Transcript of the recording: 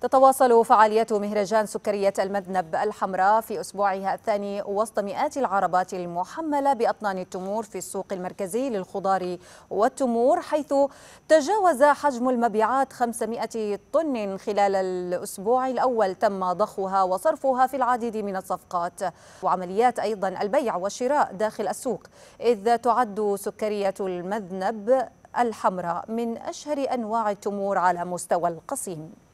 تتواصل فعالية مهرجان سكرية المذنب الحمراء في أسبوعها الثاني وسط مئات العربات المحملة بأطنان التمور في السوق المركزي للخضار والتمور حيث تجاوز حجم المبيعات 500 طن خلال الأسبوع الأول تم ضخها وصرفها في العديد من الصفقات وعمليات أيضا البيع والشراء داخل السوق إذ تعد سكرية المذنب الحمراء من أشهر أنواع التمور على مستوى القصيم